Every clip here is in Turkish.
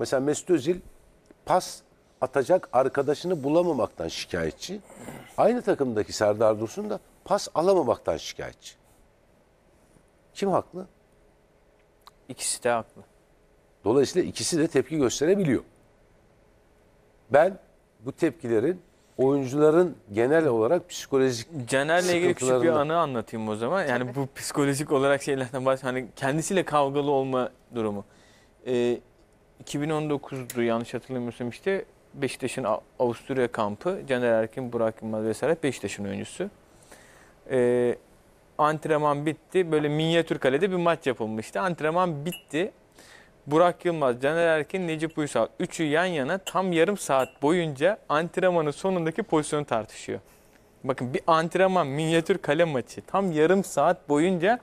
Mesela Mesut Özil pas atacak arkadaşını bulamamaktan şikayetçi. Aynı takımdaki Serdar Dursun da pas alamamaktan şikayetçi. Kim haklı? İkisi de haklı. Dolayısıyla ikisi de tepki gösterebiliyor. Ben bu tepkilerin oyuncuların genel olarak psikolojik Caner'le ilgili küçük bir anı anlatayım o zaman. Yani bu psikolojik olarak şeylerden bahsediyorum. Hani kendisiyle kavgalı olma durumu. Ee, 2019'du yanlış hatırlamıyorsam işte Beşiktaş'ın Avusturya kampı. Caner Erkin, Burak Yılmaz vesaire Beşiktaş'ın oyuncusu. Ee, antrenman bitti. Böyle minyatür kalede bir maç yapılmıştı. Antrenman bitti. Burak Yılmaz, Caner Erkin, Necip Uysal. Üçü yan yana tam yarım saat boyunca antrenmanın sonundaki pozisyonu tartışıyor. Bakın bir antrenman minyatür kale maçı. Tam yarım saat boyunca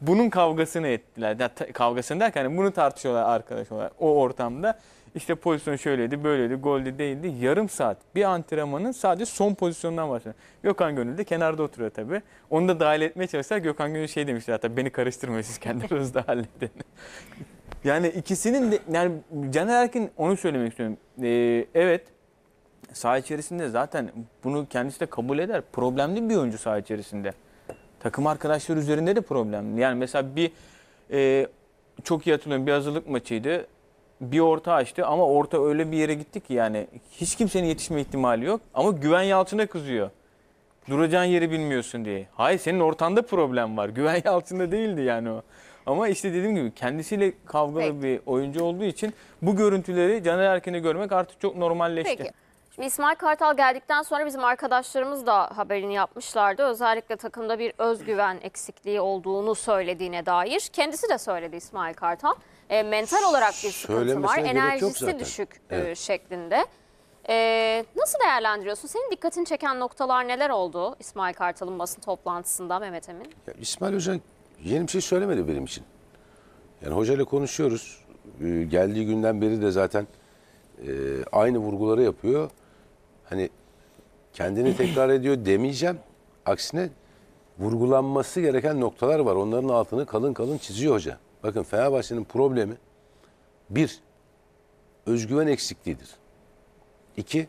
bunun kavgasını ettiler. Ya, kavgasını derken hani bunu tartışıyorlar arkadaşlar. o ortamda. İşte pozisyon şöyleydi, böyleydi, goldü değildi. Yarım saat bir antrenmanın sadece son pozisyonundan başlıyor. Gökhan Gönül de kenarda oturuyor tabii. Onu da dahil etmeye çalışsa Gökhan Gönül şey demişti hatta beni karıştırmayın siz kendi aranızda halledin. yani ikisinin de yani Caner Erkin onu söylemek istiyorum. Ee, evet saha içerisinde zaten bunu kendisi de kabul eder. Problemli bir oyuncu saha içerisinde. Takım arkadaşları üzerinde de problem. Yani mesela bir e, çok iyi hatırlıyorum bir hazırlık maçıydı. Bir orta açtı ama orta öyle bir yere gitti ki yani hiç kimsenin yetişme ihtimali yok. Ama Güven Yalçın'a kızıyor. Duracağın yeri bilmiyorsun diye. Hayır senin ortanda problem var. Güven Yalçın'da değildi yani o. Ama işte dediğim gibi kendisiyle kavgalı Peki. bir oyuncu olduğu için bu görüntüleri Caner Erkin'e görmek artık çok normalleşti. Peki. İsmail Kartal geldikten sonra bizim arkadaşlarımız da haberini yapmışlardı. Özellikle takımda bir özgüven eksikliği olduğunu söylediğine dair. Kendisi de söyledi İsmail Kartal. E, mental olarak bir sıkıntı var. Enerjisi düşük e, evet. şeklinde. E, nasıl değerlendiriyorsun? Senin dikkatini çeken noktalar neler oldu İsmail Kartal'ın basın toplantısında Mehmet Emin? Ya İsmail Hoca yeni bir şey söylemedi benim için. Yani hocayla konuşuyoruz. Ee, geldiği günden beri de zaten e, aynı vurguları yapıyor hani kendini tekrar ediyor demeyeceğim. Aksine vurgulanması gereken noktalar var. Onların altını kalın kalın çiziyor hoca. Bakın Fenerbahçe'nin problemi bir, özgüven eksikliğidir. İki,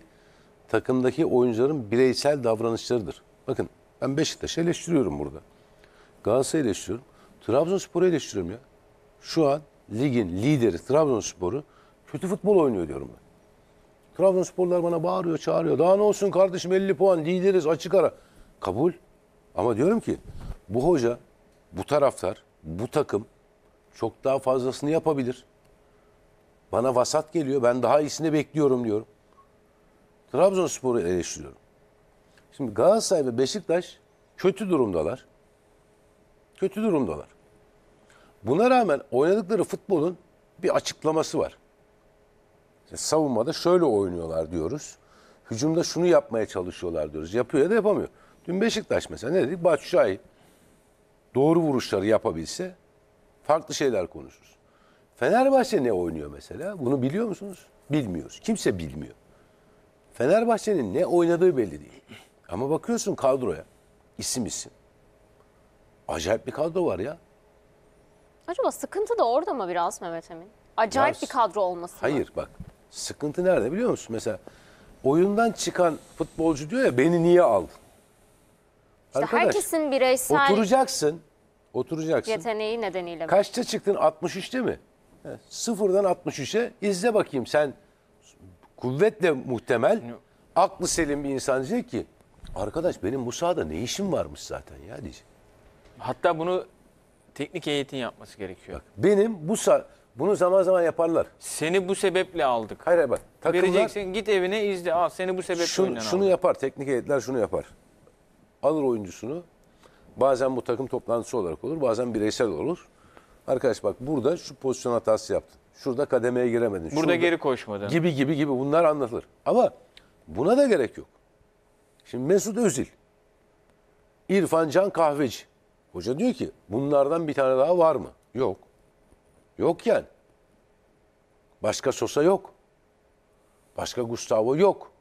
takımdaki oyuncuların bireysel davranışlarıdır. Bakın ben Beşiktaş'ı eleştiriyorum burada. Galatasaray'ı eleştiriyorum. Trabzonspor'u eleştiriyorum ya. Şu an ligin lideri Trabzonspor'u kötü futbol oynuyor diyorum ben. Trabzonsporlar bana bağırıyor, çağırıyor. Daha ne olsun kardeşim 50 puan lideriz açık ara. Kabul. Ama diyorum ki bu hoca, bu taraftar, bu takım çok daha fazlasını yapabilir. Bana vasat geliyor. Ben daha iyisini bekliyorum diyorum. Trabzonspor'u eleştiriyorum. Şimdi Galatasaray ve Beşiktaş kötü durumdalar. Kötü durumdalar. Buna rağmen oynadıkları futbolun bir açıklaması var savunmada şöyle oynuyorlar diyoruz. Hücumda şunu yapmaya çalışıyorlar diyoruz. Yapıyor ya da yapamıyor. Dün Beşiktaş mesela ne dedik? Batshuayi doğru vuruşları yapabilse farklı şeyler konuşuruz. Fenerbahçe ne oynuyor mesela? Bunu biliyor musunuz? Bilmiyoruz. Kimse bilmiyor. Fenerbahçe'nin ne oynadığı belli değil. Ama bakıyorsun kadroya. İsim isim. Acayip bir kadro var ya. Acaba sıkıntı da orada mı biraz Mehmet Emin? Acayip Var. bir kadro olması mı? Hayır bak Sıkıntı nerede biliyor musun? Mesela oyundan çıkan futbolcu diyor ya beni niye aldın? İşte Arkadaş, herkesin bireysel oturacaksın. Oturacaksın. yeteneği nedeniyle. mi? Kaçta çıktın? 63'te mi? He, Sıfırdan 63'e izle bakayım sen kuvvetle muhtemel aklı selim bir insan diyecek ki arkadaş benim bu sahada ne işim varmış zaten ya diyecek. Hatta bunu teknik heyetin yapması gerekiyor. Benim bu sa bunu zaman zaman yaparlar. Seni bu sebeple aldık. Hayır hayır bak. Takımlar, Vereceksin git evine izle. Al seni bu sebeple şun, oynayan Şunu aldık. yapar. Teknik heyetler şunu yapar. Alır oyuncusunu. Bazen bu takım toplantısı olarak olur. Bazen bireysel olur. Arkadaş bak burada şu pozisyon hatası yaptın. Şurada kademeye giremedin. Burada şurada, geri koşmadın. Gibi gibi gibi bunlar anlatılır. Ama buna da gerek yok. Şimdi Mesut Özil. İrfan Can Kahveci. Hoca diyor ki bunlardan bir tane daha var mı? Yok. Yok yani. Başka Sosa yok. Başka Gustavo yok.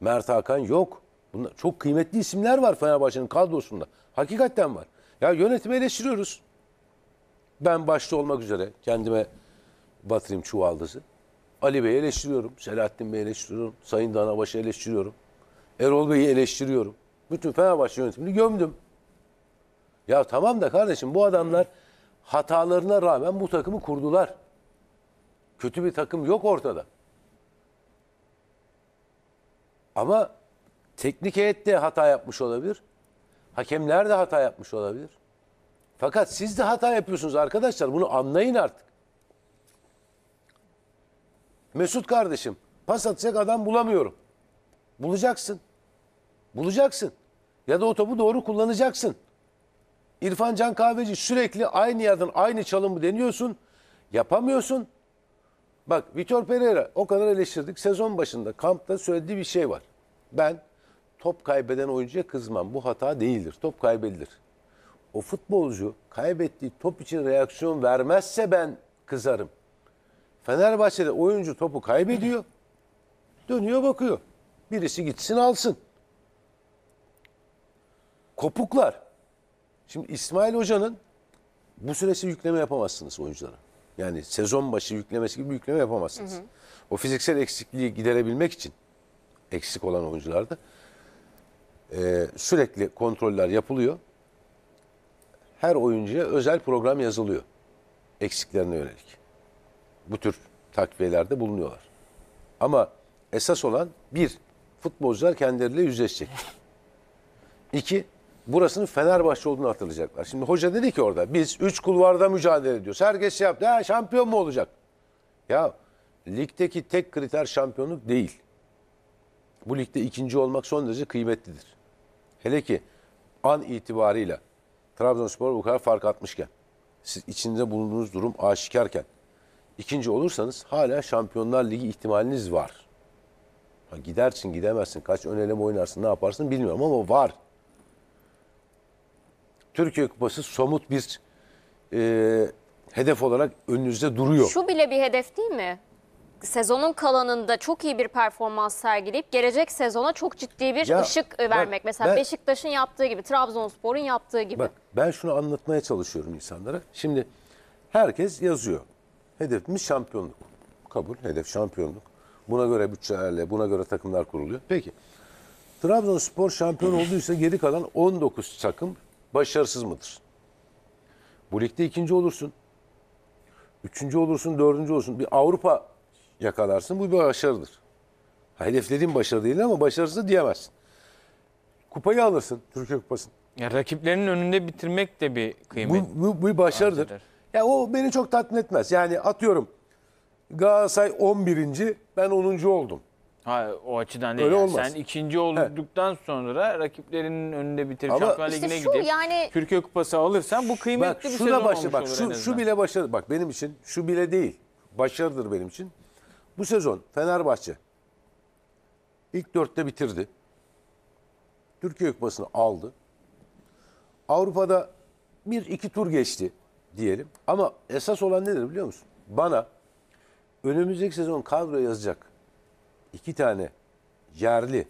Mert Hakan yok. Bunlar çok kıymetli isimler var Fenerbahçe'nin kadrosunda. Hakikaten var. Ya yönetimi eleştiriyoruz. Ben başta olmak üzere kendime batırayım çuvaldızı. Ali Bey'i eleştiriyorum. Selahattin Bey'i eleştiriyorum. Sayın Danabaş'ı eleştiriyorum. Erol Bey'i eleştiriyorum. Bütün Fenerbahçe yönetimini gömdüm. Ya tamam da kardeşim bu adamlar hatalarına rağmen bu takımı kurdular. Kötü bir takım yok ortada. Ama teknik heyet de hata yapmış olabilir. Hakemler de hata yapmış olabilir. Fakat siz de hata yapıyorsunuz arkadaşlar. Bunu anlayın artık. Mesut kardeşim pas atacak adam bulamıyorum. Bulacaksın. Bulacaksın. Ya da o topu doğru kullanacaksın. İrfan Can Kahveci sürekli aynı yerden aynı çalımı deniyorsun. Yapamıyorsun. Bak Vitor Pereira o kadar eleştirdik. Sezon başında kampta söylediği bir şey var. Ben top kaybeden oyuncuya kızmam. Bu hata değildir. Top kaybedilir. O futbolcu kaybettiği top için reaksiyon vermezse ben kızarım. Fenerbahçe'de oyuncu topu kaybediyor. Dönüyor bakıyor. Birisi gitsin alsın. Kopuklar. Şimdi İsmail Hoca'nın bu süresi yükleme yapamazsınız oyunculara. Yani sezon başı yüklemesi gibi yükleme yapamazsınız. Hı hı. O fiziksel eksikliği giderebilmek için eksik olan oyuncularda e, sürekli kontroller yapılıyor. Her oyuncuya özel program yazılıyor. Eksiklerine yönelik. Bu tür takviyelerde bulunuyorlar. Ama esas olan bir, futbolcular kendileriyle yüzleşecek. İki, burasının Fenerbahçe olduğunu hatırlayacaklar. Şimdi hoca dedi ki orada biz 3 kulvarda mücadele ediyoruz. Herkes şey yaptı. Ha, şampiyon mu olacak? Ya ligdeki tek kriter şampiyonluk değil. Bu ligde ikinci olmak son derece kıymetlidir. Hele ki an itibarıyla Trabzonspor bu kadar fark atmışken, siz içinde bulunduğunuz durum aşikarken, ikinci olursanız hala Şampiyonlar Ligi ihtimaliniz var. Ha, gidersin gidemezsin, kaç ön eleme oynarsın, ne yaparsın bilmiyorum ama var. Türkiye Kupası somut bir e, hedef olarak önünüzde duruyor. Şu bile bir hedef değil mi? Sezonun kalanında çok iyi bir performans sergileyip gelecek sezona çok ciddi bir Ya, ışık e, vermek. Mesela ben- Beşiktaş'ın yaptığı gibi, Trabzonspor'un yaptığı gibi. Bak ben şunu anlatmaya çalışıyorum insanlara. Şimdi herkes yazıyor. Hedefimiz şampiyonluk. Kabul. Hedef şampiyonluk. Buna göre bütçelerle, buna göre takımlar kuruluyor. Peki. Trabzonspor şampiyon olduysa geri kalan 19 takım başarısız mıdır? Bu ligde ikinci olursun. Üçüncü olursun, dördüncü olursun. Bir Avrupa yakalarsın. Bu bir başarıdır. Ha, hedeflediğin başarı değil ama başarısız diyemezsin. Kupayı alırsın. Türkiye Kupası'nı. Ya rakiplerinin önünde bitirmek de bir kıymet. Bu, bu, bu bir başarıdır. Anladır. Ya o beni çok tatmin etmez. Yani atıyorum Galatasaray 11. ben 10. oldum. Ha, o açıdan değil. Öyle yani. olmaz. Sen ikinci olduktan evet. sonra rakiplerinin önünde bitir. Şampiyonlar işte Ligi'ne gidip yani... Türkiye Kupası alırsan bu kıymetli bak, bir sezon da başı, bak, şu, şu bile başarı. Bak benim için şu bile değil. Başarıdır benim için. Bu sezon Fenerbahçe ilk dörtte bitirdi. Türkiye Kupası'nı aldı. Avrupa'da bir iki tur geçti diyelim. Ama esas olan nedir biliyor musun? Bana önümüzdeki sezon kadro yazacak iki tane yerli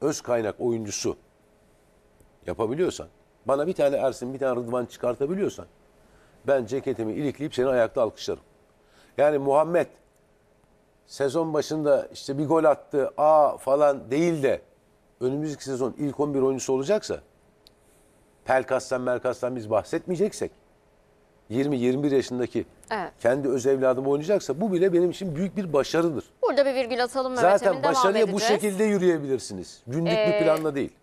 öz kaynak oyuncusu yapabiliyorsan, bana bir tane Ersin, bir tane Rıdvan çıkartabiliyorsan, ben ceketimi ilikleyip seni ayakta alkışlarım. Yani Muhammed sezon başında işte bir gol attı, a falan değil de önümüzdeki sezon ilk 11 oyuncusu olacaksa, Pelkas'tan Merkas'tan biz bahsetmeyeceksek, 20-21 yaşındaki evet. kendi öz evladım oynayacaksa bu bile benim için büyük bir başarıdır. Burada bir virgül atalım. Mehmet Zaten Emin, başarıya bu şekilde yürüyebilirsiniz. Günlük ee, bir planla değil.